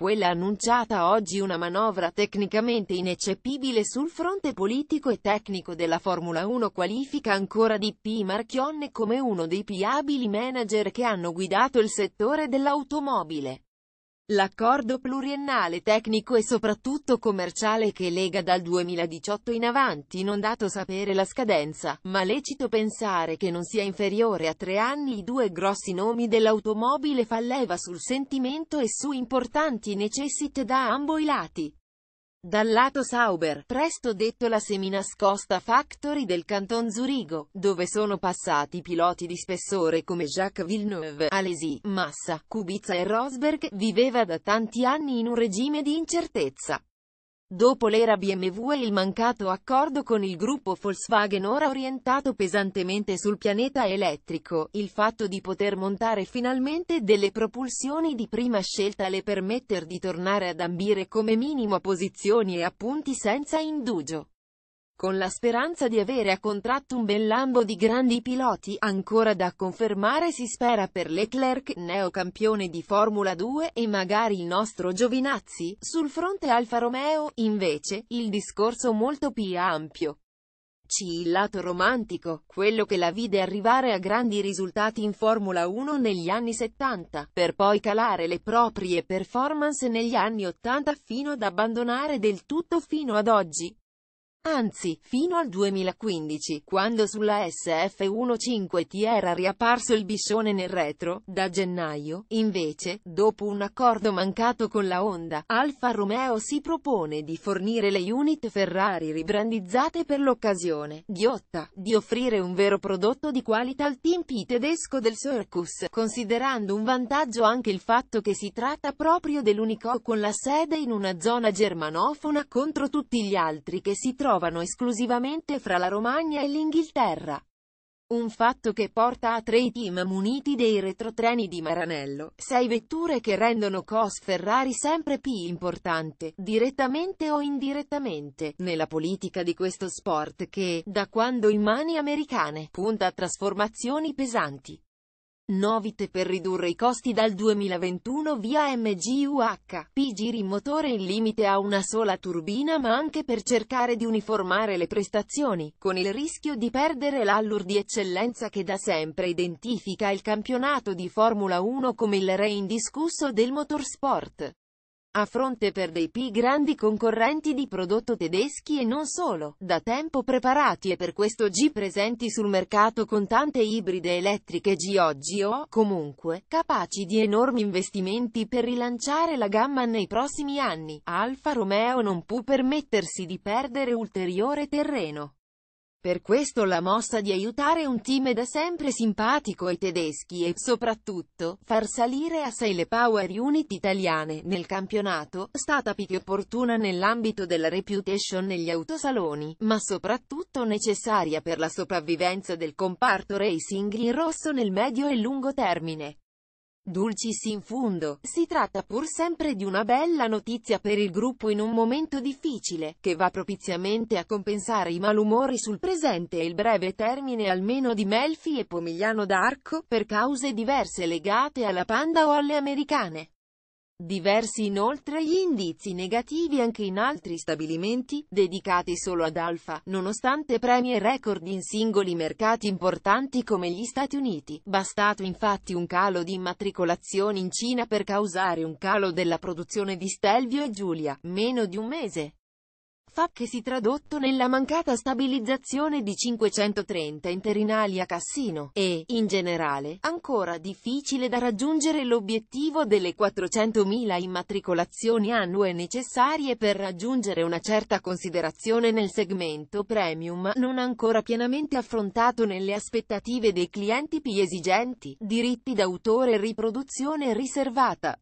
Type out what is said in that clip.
quella annunciata oggi una manovra tecnicamente ineccepibile sul fronte politico e tecnico della Formula 1 qualifica ancora di P. Marchionne come uno dei più abili manager che hanno guidato il settore dell'automobile. L'accordo pluriennale tecnico e soprattutto commerciale che lega dal 2018 in avanti non dato sapere la scadenza, ma lecito pensare che non sia inferiore a tre anni i due grossi nomi dell'automobile fa leva sul sentimento e su importanti necessità da ambo i lati. Dal lato Sauber, presto detto la seminascosta factory del Canton Zurigo, dove sono passati piloti di spessore come Jacques Villeneuve, Alesi, Massa, Kubica e Rosberg, viveva da tanti anni in un regime di incertezza. Dopo l'era BMW e il mancato accordo con il gruppo Volkswagen ora orientato pesantemente sul pianeta elettrico, il fatto di poter montare finalmente delle propulsioni di prima scelta le permette di tornare ad ambire come minimo a posizioni e a punti senza indugio con la speranza di avere a contratto un bel lambo di grandi piloti, ancora da confermare si spera per Leclerc, neo campione di Formula 2, e magari il nostro Giovinazzi, sul fronte Alfa Romeo, invece, il discorso molto più ampio. C. Il lato romantico, quello che la vide arrivare a grandi risultati in Formula 1 negli anni 70, per poi calare le proprie performance negli anni 80 fino ad abbandonare del tutto fino ad oggi, Anzi, fino al 2015, quando sulla SF-15T era riapparso il biscione nel retro, da gennaio, invece, dopo un accordo mancato con la Honda, Alfa Romeo si propone di fornire le unit Ferrari ribrandizzate per l'occasione, ghiotta, di offrire un vero prodotto di qualità al team P tedesco del Circus, considerando un vantaggio anche il fatto che si tratta proprio dell'unico con la sede in una zona germanofona contro tutti gli altri che si trovano trovano esclusivamente fra la Romagna e l'Inghilterra. Un fatto che porta a tre team muniti dei retrotreni di Maranello, sei vetture che rendono Cos Ferrari sempre più importante, direttamente o indirettamente, nella politica di questo sport che, da quando in mani americane, punta a trasformazioni pesanti. Novite per ridurre i costi dal 2021 via MGUH, PG rimotore in limite a una sola turbina ma anche per cercare di uniformare le prestazioni, con il rischio di perdere l'allur di eccellenza che da sempre identifica il campionato di Formula 1 come il re indiscusso del motorsport a fronte per dei P grandi concorrenti di prodotto tedeschi e non solo, da tempo preparati e per questo G presenti sul mercato con tante ibride elettriche G oggi o, comunque, capaci di enormi investimenti per rilanciare la gamma nei prossimi anni, Alfa Romeo non può permettersi di perdere ulteriore terreno. Per questo la mossa di aiutare un team da sempre simpatico ai tedeschi e, soprattutto, far salire a 6 le power unit italiane nel campionato, stata più che opportuna nell'ambito della reputation negli autosaloni, ma soprattutto necessaria per la sopravvivenza del comparto racing in rosso nel medio e lungo termine. Dulcis in fundo, si tratta pur sempre di una bella notizia per il gruppo in un momento difficile, che va propiziamente a compensare i malumori sul presente e il breve termine almeno di Melfi e Pomigliano d'Arco, per cause diverse legate alla panda o alle americane. Diversi inoltre gli indizi negativi anche in altri stabilimenti, dedicati solo ad Alfa, nonostante premi e record in singoli mercati importanti come gli Stati Uniti. Bastato infatti un calo di immatricolazioni in Cina per causare un calo della produzione di Stelvio e Giulia, meno di un mese. Fa che si tradotto nella mancata stabilizzazione di 530 interinali a Cassino, e, in generale, ancora difficile da raggiungere l'obiettivo delle 400.000 immatricolazioni annue necessarie per raggiungere una certa considerazione nel segmento premium, non ancora pienamente affrontato nelle aspettative dei clienti più esigenti, diritti d'autore e riproduzione riservata.